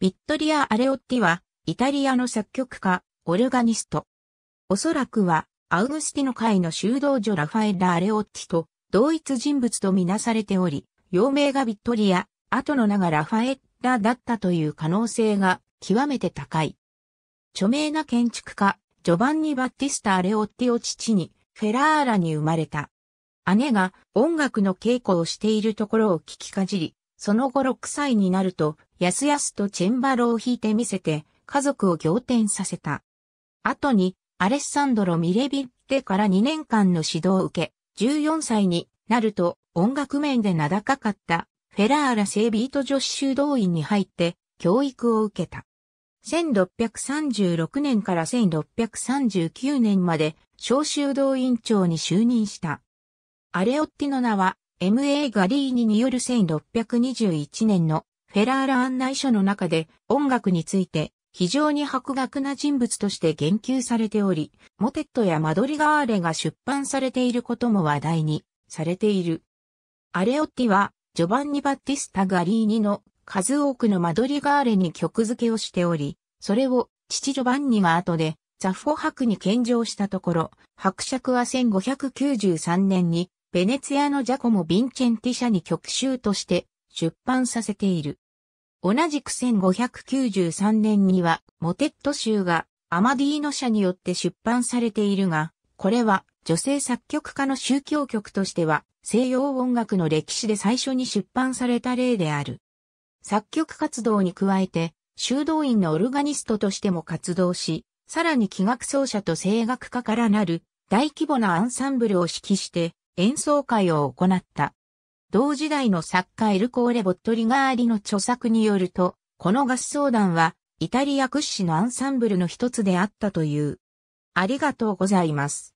ビットリア・アレオッティは、イタリアの作曲家、オルガニスト。おそらくは、アウグスティの会の修道女ラファエラ・アレオッティと、同一人物とみなされており、幼名がビットリア、後の名がラファエラだったという可能性が極めて高い。著名な建築家、ジョバンニ・バッティスタ・アレオッティを父に、フェラーラに生まれた。姉が音楽の稽古をしているところを聞きかじり、その後6歳になるとやすやすとチェンバロを弾いてみせて、家族を仰天させた。後に、アレッサンドロ・ミレビッテから2年間の指導を受け、14歳になると音楽面で名高かったフェラーラ製ビート女子修道院に入って教育を受けた。1636年から1639年まで小修道院長に就任した。アレオッティの名は M.A. ガリーニによる1621年のフェラーラ案内書の中で音楽について非常に博学な人物として言及されており、モテットやマドリガーレが出版されていることも話題にされている。アレオッティは、ジョバンニ・バッティスタ・ガリーニの数多くのマドリガーレに曲付けをしており、それを父ジョバンニが後でザフォ博に献上したところ、伯爵は1593年にベネツィアのジャコモ・ヴィンチェンティ社に曲集として出版させている。同じく1593年には、モテット集がアマディーノ社によって出版されているが、これは女性作曲家の宗教曲としては西洋音楽の歴史で最初に出版された例である。作曲活動に加えて、修道院のオルガニストとしても活動し、さらに器楽奏者と声楽家からなる大規模なアンサンブルを指揮して演奏会を行った。同時代の作家エルコーレ・ボットリガーリの著作によると、この合奏団は、イタリア屈指のアンサンブルの一つであったという。ありがとうございます。